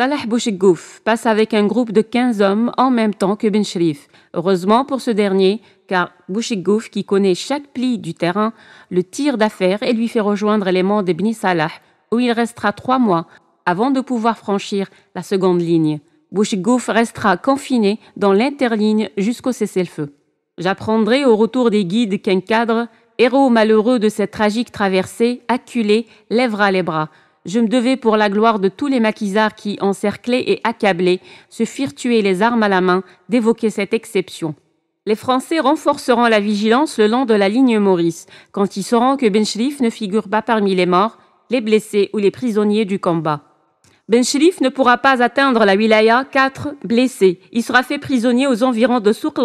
Salah Bouchikouf passe avec un groupe de 15 hommes en même temps que Ben Shrif. Heureusement pour ce dernier, car Bouchikouf, qui connaît chaque pli du terrain, le tire d'affaire et lui fait rejoindre de d'Ibn Salah, où il restera trois mois avant de pouvoir franchir la seconde ligne. Bouchikouf restera confiné dans l'interligne jusqu'au cessez-le-feu. J'apprendrai au retour des guides qu'un cadre, héros malheureux de cette tragique traversée, acculé, lèvera les bras je me devais pour la gloire de tous les maquisards qui, encerclés et accablés, se firent tuer les armes à la main, d'évoquer cette exception. Les Français renforceront la vigilance le long de la ligne Maurice, quand ils sauront que Ben ne figure pas parmi les morts, les blessés ou les prisonniers du combat. Ben ne pourra pas atteindre la wilaya 4 blessé. Il sera fait prisonnier aux environs de Souk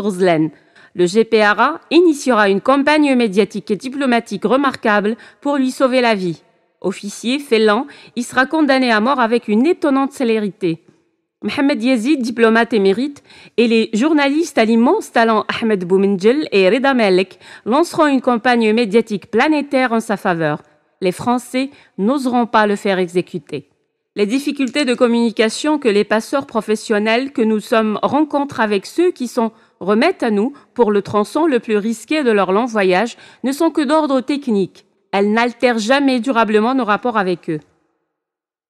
le GPRA initiera une campagne médiatique et diplomatique remarquable pour lui sauver la vie. Officier, félin, il sera condamné à mort avec une étonnante célérité. Mohamed Yezid, diplomate émérite, et les journalistes à l'immense talent Ahmed Bouminjil et Reda Malek lanceront une campagne médiatique planétaire en sa faveur. Les Français n'oseront pas le faire exécuter. Les difficultés de communication que les passeurs professionnels que nous sommes rencontrent avec ceux qui sont remettent à nous pour le tronçon le plus risqué de leur long voyage ne sont que d'ordre technique. Elle n'altère jamais durablement nos rapports avec eux.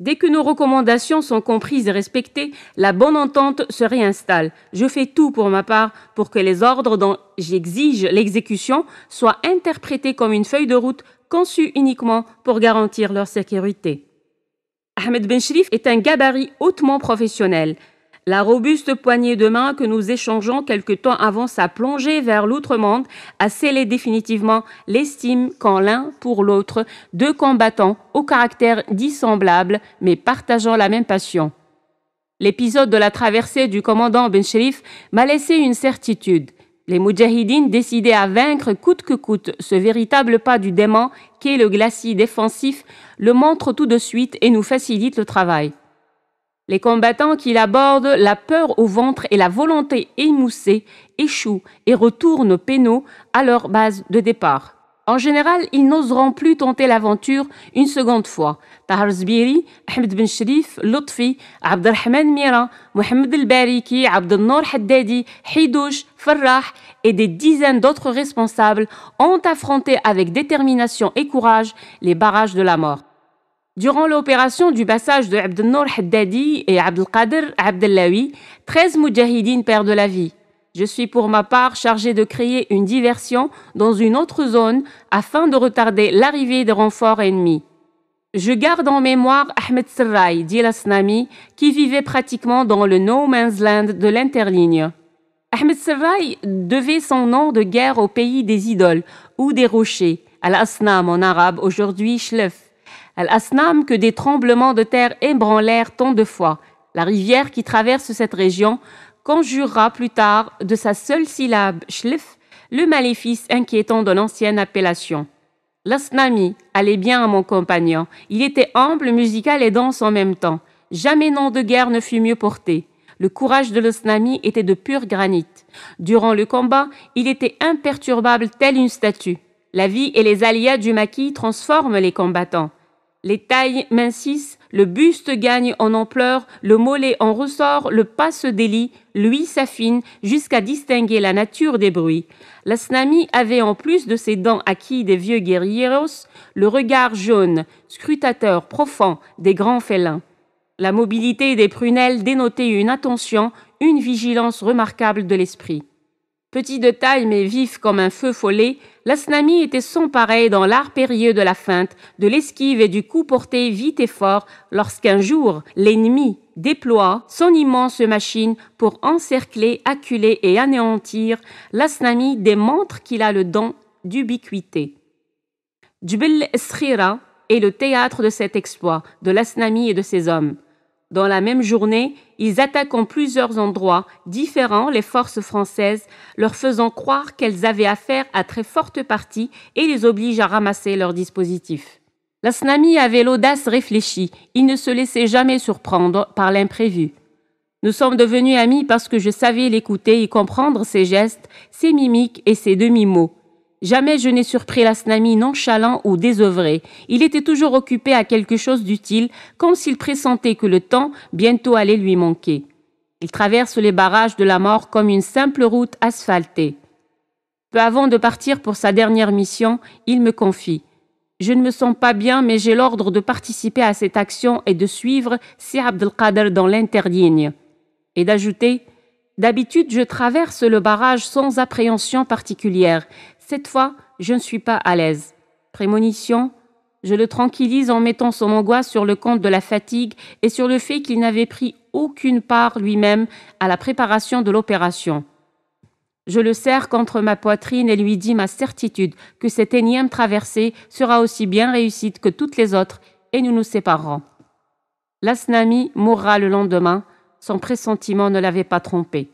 Dès que nos recommandations sont comprises et respectées, la bonne entente se réinstalle. Je fais tout pour ma part pour que les ordres dont j'exige l'exécution soient interprétés comme une feuille de route conçue uniquement pour garantir leur sécurité. Ahmed Ben Shrif est un gabarit hautement professionnel. La robuste poignée de main que nous échangeons quelque temps avant sa plongée vers l'outre-monde a scellé définitivement l'estime qu'en l'un pour l'autre, deux combattants au caractère dissemblable mais partageant la même passion. L'épisode de la traversée du commandant Ben Sherif m'a laissé une certitude. Les Moudjahidines décidés à vaincre coûte que coûte ce véritable pas du démon qu'est le glacis défensif le montrent tout de suite et nous facilitent le travail. Les combattants qui l'abordent, la peur au ventre et la volonté émoussée, échouent et retournent pénaux à leur base de départ. En général, ils n'oseront plus tenter l'aventure une seconde fois. Tahar Ahmed Ben Sharif, Lotfi, Abdelrahman Mira, Mohamed El Bariki, Abdelnour Haddadi, Hidouche, Farrah et des dizaines d'autres responsables ont affronté avec détermination et courage les barrages de la mort. Durant l'opération du passage de Abdelnour Haddadi et Abdelkader Abdellawi, 13 moudjahidines perdent la vie. Je suis pour ma part chargé de créer une diversion dans une autre zone afin de retarder l'arrivée des renforts ennemis. Je garde en mémoire Ahmed Serraï, dit l'asnami, qui vivait pratiquement dans le no man's land de l'interligne. Ahmed Serraï devait son nom de guerre au pays des idoles ou des rochers, à l'asnam en arabe, aujourd'hui Shlef. Al-Asnam que des tremblements de terre ébranlèrent tant de fois. La rivière qui traverse cette région conjurera plus tard de sa seule syllabe shlif le maléfice inquiétant de l'ancienne appellation. L'asnami allait bien à mon compagnon. Il était humble, musical et danse en même temps. Jamais nom de guerre ne fut mieux porté. Le courage de l'Asnami était de pur granit. Durant le combat, il était imperturbable tel une statue. La vie et les alias du maquis transforment les combattants. Les tailles mincissent, le buste gagne en ampleur, le mollet en ressort, le pas se délie, lui s'affine jusqu'à distinguer la nature des bruits. La Snami avait en plus de ses dents acquis des vieux guerrieros le regard jaune, scrutateur profond des grands félins. La mobilité des prunelles dénotait une attention, une vigilance remarquable de l'esprit. Petit de taille mais vif comme un feu follet, l'Asnami était sans pareil dans l'art périlleux de la feinte, de l'esquive et du coup porté vite et fort lorsqu'un jour l'ennemi déploie son immense machine pour encercler, acculer et anéantir. L'Asnami démontre qu'il a le don d'ubiquité. Djbel Srira est le théâtre de cet exploit, de l'Asnami et de ses hommes. Dans la même journée, ils attaquent en plusieurs endroits différents les forces françaises, leur faisant croire qu'elles avaient affaire à très forte partie et les obligent à ramasser leurs dispositifs. La Snami avait l'audace réfléchie, il ne se laissait jamais surprendre par l'imprévu. Nous sommes devenus amis parce que je savais l'écouter et comprendre ses gestes, ses mimiques et ses demi-mots. Jamais je n'ai surpris l'asnami nonchalant ou désœuvré. Il était toujours occupé à quelque chose d'utile, comme s'il pressentait que le temps bientôt allait lui manquer. Il traverse les barrages de la mort comme une simple route asphaltée. Peu avant de partir pour sa dernière mission, il me confie. Je ne me sens pas bien, mais j'ai l'ordre de participer à cette action et de suivre Si Abdelkader dans l'interdigne. » Et d'ajouter D'habitude, je traverse le barrage sans appréhension particulière. Cette fois, je ne suis pas à l'aise. Prémonition Je le tranquillise en mettant son angoisse sur le compte de la fatigue et sur le fait qu'il n'avait pris aucune part lui-même à la préparation de l'opération. Je le serre contre ma poitrine et lui dis ma certitude que cette énième traversée sera aussi bien réussie que toutes les autres et nous nous séparerons. L'asnami mourra le lendemain, son pressentiment ne l'avait pas trompé.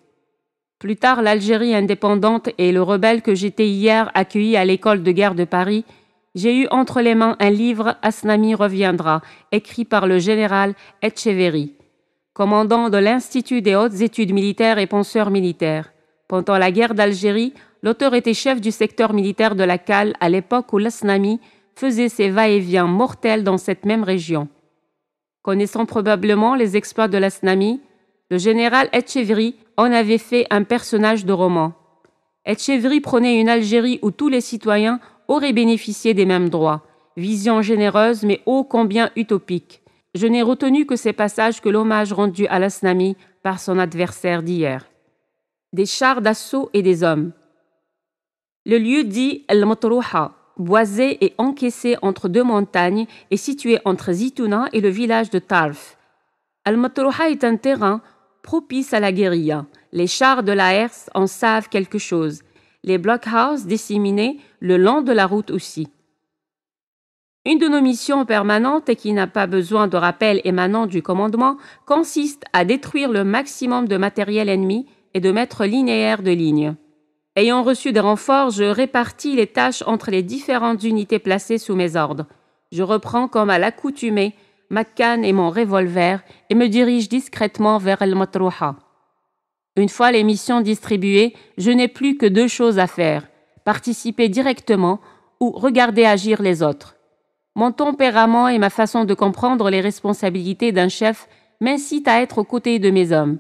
Plus tard, l'Algérie indépendante et le rebelle que j'étais hier accueilli à l'école de guerre de Paris, j'ai eu entre les mains un livre Asnami reviendra, écrit par le général Etcheverry, commandant de l'Institut des hautes études militaires et penseurs militaires. Pendant la guerre d'Algérie, l'auteur était chef du secteur militaire de la Cale à l'époque où l'Asnami faisait ses va-et-vient mortels dans cette même région. Connaissant probablement les exploits de l'Asnami, le général Etcheverry on avait fait un personnage de roman. Etchevry prenait une Algérie où tous les citoyens auraient bénéficié des mêmes droits. Vision généreuse mais ô combien utopique. Je n'ai retenu que ces passages que l'hommage rendu à l'Asnami par son adversaire d'hier. Des chars d'assaut et des hommes. Le lieu dit El Matruha, boisé et encaissé entre deux montagnes, est situé entre Zitouna et le village de Tarf. El Matruha est un terrain propice à la guérilla. Les chars de la Herse en savent quelque chose. Les blockhouses disséminés le long de la route aussi. Une de nos missions permanentes et qui n'a pas besoin de rappel émanant du commandement consiste à détruire le maximum de matériel ennemi et de mettre linéaire de ligne. Ayant reçu des renforts, je répartis les tâches entre les différentes unités placées sous mes ordres. Je reprends comme à l'accoutumée ma canne et mon revolver et me dirige discrètement vers El Matruha. Une fois les missions distribuées, je n'ai plus que deux choses à faire participer directement ou regarder agir les autres. Mon tempérament et ma façon de comprendre les responsabilités d'un chef m'incitent à être aux côtés de mes hommes.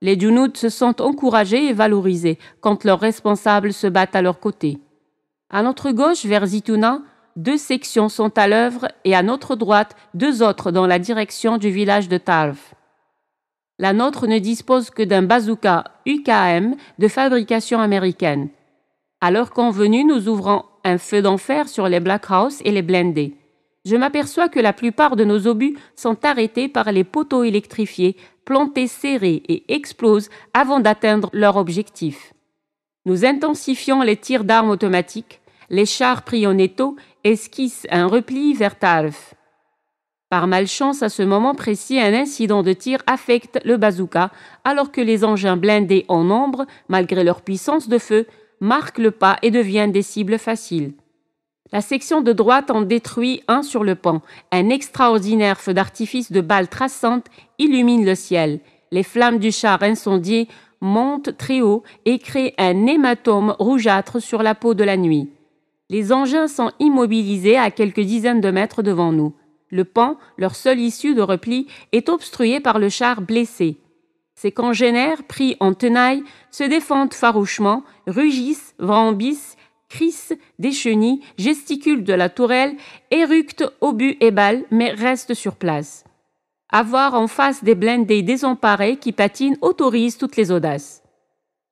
Les Junouds se sentent encouragés et valorisés quand leurs responsables se battent à leur côté. À notre gauche, vers Zitouna, deux sections sont à l'œuvre et à notre droite, deux autres dans la direction du village de Talv. La nôtre ne dispose que d'un bazooka UKM de fabrication américaine. À l'heure convenue, nous ouvrons un feu d'enfer sur les Black House et les blindés. Je m'aperçois que la plupart de nos obus sont arrêtés par les poteaux électrifiés, plantés serrés et explosent avant d'atteindre leur objectif. Nous intensifions les tirs d'armes automatiques, les chars étau esquisse un repli vers Tarf. Par malchance, à ce moment précis, un incident de tir affecte le bazooka, alors que les engins blindés en nombre, malgré leur puissance de feu, marquent le pas et deviennent des cibles faciles. La section de droite en détruit un sur le pont. Un extraordinaire feu d'artifice de balles traçantes illumine le ciel. Les flammes du char incendié montent très haut et créent un hématome rougeâtre sur la peau de la nuit. Les engins sont immobilisés à quelques dizaines de mètres devant nous. Le pan, leur seule issue de repli, est obstrué par le char blessé. Ses congénères, pris en tenaille, se défendent farouchement, rugissent, vrambissent, crissent, déchenillent, gesticulent de la tourelle, éructent obus et balles, mais restent sur place. Avoir en face des blindés désemparés qui patinent autorise toutes les audaces.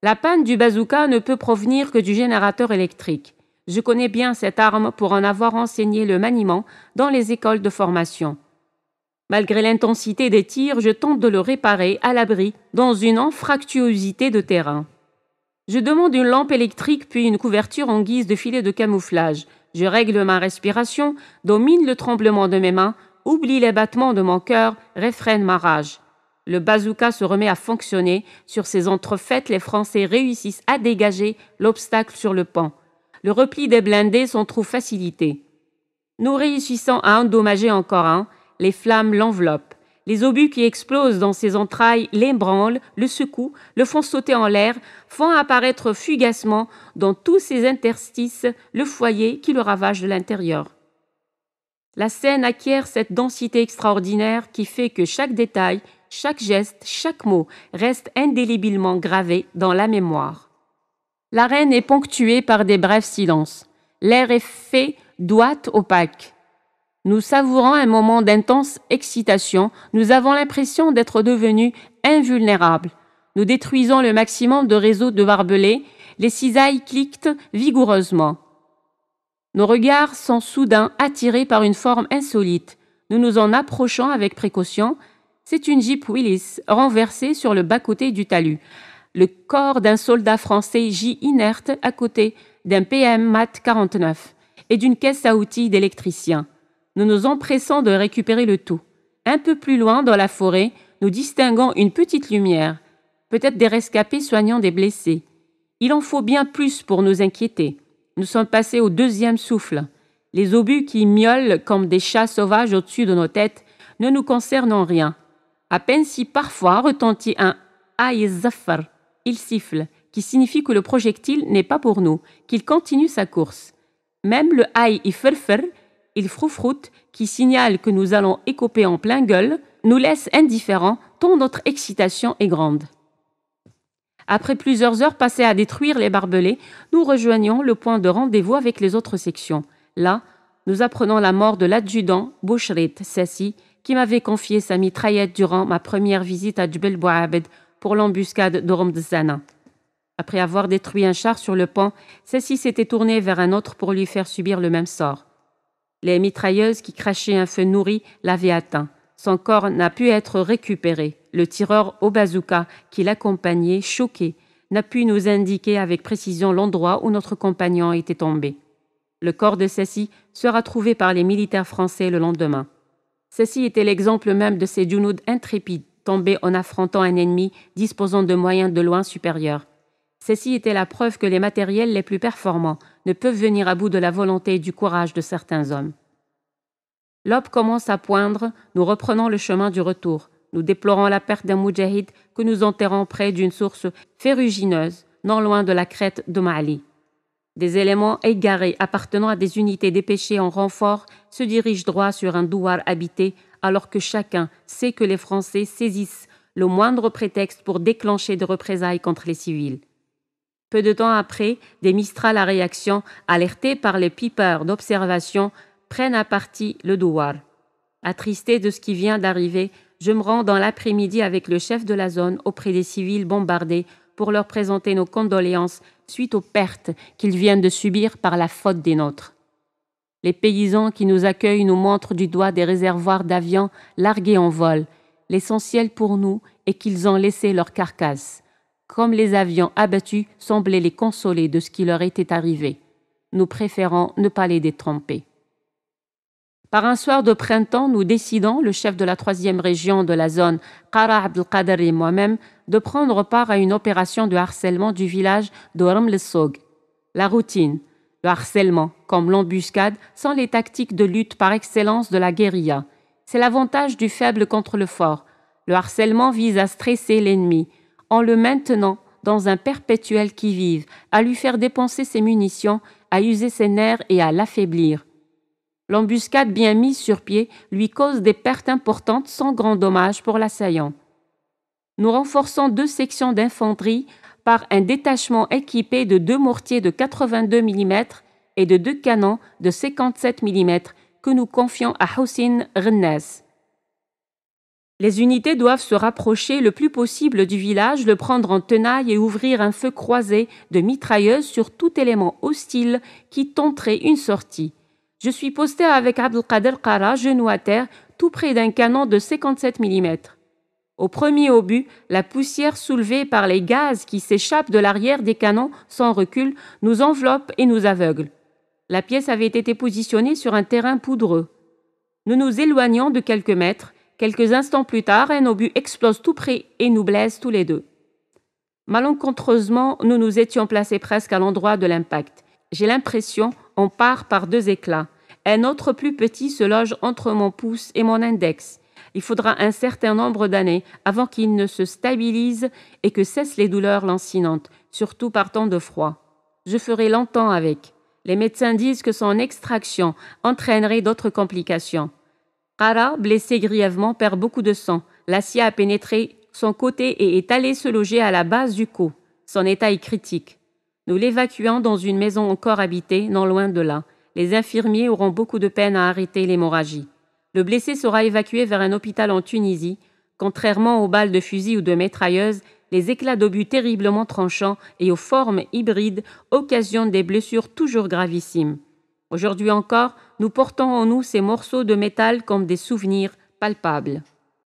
La panne du bazooka ne peut provenir que du générateur électrique. Je connais bien cette arme pour en avoir enseigné le maniement dans les écoles de formation. Malgré l'intensité des tirs, je tente de le réparer à l'abri dans une anfractuosité de terrain. Je demande une lampe électrique puis une couverture en guise de filet de camouflage. Je règle ma respiration, domine le tremblement de mes mains, oublie les battements de mon cœur, réfrène ma rage. Le bazooka se remet à fonctionner. Sur ces entrefaites, les Français réussissent à dégager l'obstacle sur le pont le repli des blindés s'en trouve facilité. Nous réussissons à endommager encore un, les flammes l'enveloppent. Les obus qui explosent dans ses entrailles l'ébranlent, le secouent, le font sauter en l'air, font apparaître fugacement dans tous ses interstices le foyer qui le ravage de l'intérieur. La scène acquiert cette densité extraordinaire qui fait que chaque détail, chaque geste, chaque mot reste indélébilement gravé dans la mémoire. L'arène est ponctuée par des brefs silences. L'air est fait d'ouate opaque. Nous savourons un moment d'intense excitation. Nous avons l'impression d'être devenus invulnérables. Nous détruisons le maximum de réseaux de barbelés. Les cisailles cliquent vigoureusement. Nos regards sont soudain attirés par une forme insolite. Nous nous en approchons avec précaution. C'est une Jeep Willis renversée sur le bas-côté du talus le corps d'un soldat français gît inerte à côté d'un PM MAT 49 et d'une caisse à outils d'électricien. Nous nous empressons de récupérer le tout. Un peu plus loin dans la forêt, nous distinguons une petite lumière, peut-être des rescapés soignant des blessés. Il en faut bien plus pour nous inquiéter. Nous sommes passés au deuxième souffle. Les obus qui miaulent comme des chats sauvages au-dessus de nos têtes ne nous concernent en rien. À peine si parfois retentit un Aïe il siffle, qui signifie que le projectile n'est pas pour nous, qu'il continue sa course. Même le haï il froufroute, qui signale que nous allons écoper en plein gueule, nous laisse indifférents tant notre excitation est grande. Après plusieurs heures passées à détruire les barbelés, nous rejoignons le point de rendez-vous avec les autres sections. Là, nous apprenons la mort de l'adjudant Bouchrit Sassi, qui m'avait confié sa mitraillette durant ma première visite à Djbel Bouabed pour l'embuscade de Après avoir détruit un char sur le pont, celle s'était tourné vers un autre pour lui faire subir le même sort. Les mitrailleuses qui crachaient un feu nourri l'avaient atteint. Son corps n'a pu être récupéré. Le tireur au bazooka qui l'accompagnait, choqué, n'a pu nous indiquer avec précision l'endroit où notre compagnon était tombé. Le corps de Ceci sera trouvé par les militaires français le lendemain. ceci était l'exemple même de ces Junoud intrépides en affrontant un ennemi disposant de moyens de loin supérieurs. Ceci était la preuve que les matériels les plus performants ne peuvent venir à bout de la volonté et du courage de certains hommes. L'aube commence à poindre, nous reprenons le chemin du retour. Nous déplorons la perte d'un Mujahid que nous enterrons près d'une source ferrugineuse, non loin de la crête de Mali. Des éléments égarés appartenant à des unités dépêchées en renfort se dirigent droit sur un douar habité alors que chacun sait que les Français saisissent le moindre prétexte pour déclencher des représailles contre les civils. Peu de temps après, des Mistral à réaction, alertés par les pipeurs d'observation, prennent à partie le Douar. Attristé de ce qui vient d'arriver, je me rends dans l'après-midi avec le chef de la zone auprès des civils bombardés pour leur présenter nos condoléances suite aux pertes qu'ils viennent de subir par la faute des nôtres. Les paysans qui nous accueillent nous montrent du doigt des réservoirs d'avions largués en vol. L'essentiel pour nous est qu'ils ont laissé leurs carcasses. Comme les avions abattus semblaient les consoler de ce qui leur était arrivé. Nous préférons ne pas les détromper. Par un soir de printemps, nous décidons, le chef de la troisième région de la zone, Qara Abdelkader et moi-même, de prendre part à une opération de harcèlement du village de La routine, le harcèlement, comme l'embuscade, sont les tactiques de lutte par excellence de la guérilla. C'est l'avantage du faible contre le fort. Le harcèlement vise à stresser l'ennemi, en le maintenant dans un perpétuel qui-vive, à lui faire dépenser ses munitions, à user ses nerfs et à l'affaiblir. L'embuscade bien mise sur pied lui cause des pertes importantes sans grand dommage pour l'assaillant. Nous renforçons deux sections d'infanterie par un détachement équipé de deux mortiers de 82 mm et de deux canons de 57 mm que nous confions à Housin Rennes. Les unités doivent se rapprocher le plus possible du village, le prendre en tenaille et ouvrir un feu croisé de mitrailleuses sur tout élément hostile qui tenterait une sortie. Je suis posté avec Abdelkader Kara, genou à terre, tout près d'un canon de 57 mm. Au premier obus, la poussière soulevée par les gaz qui s'échappent de l'arrière des canons sans recul nous enveloppe et nous aveugle. La pièce avait été positionnée sur un terrain poudreux. Nous nous éloignons de quelques mètres. Quelques instants plus tard, un obus explose tout près et nous blesse tous les deux. Malencontreusement, nous nous étions placés presque à l'endroit de l'impact. J'ai l'impression, on part par deux éclats. Un autre plus petit se loge entre mon pouce et mon index. Il faudra un certain nombre d'années avant qu'il ne se stabilise et que cessent les douleurs lancinantes, surtout par temps de froid. Je ferai longtemps avec. Les médecins disent que son extraction entraînerait d'autres complications. Rara, blessé grièvement, perd beaucoup de sang. L'acier a pénétré son côté et est allé se loger à la base du cou. Son état est critique. Nous l'évacuons dans une maison encore habitée, non loin de là. Les infirmiers auront beaucoup de peine à arrêter l'hémorragie. Le blessé sera évacué vers un hôpital en Tunisie. Contrairement aux balles de fusil ou de mitrailleuse, les éclats d'obus terriblement tranchants et aux formes hybrides occasionnent des blessures toujours gravissimes. Aujourd'hui encore, nous portons en nous ces morceaux de métal comme des souvenirs palpables.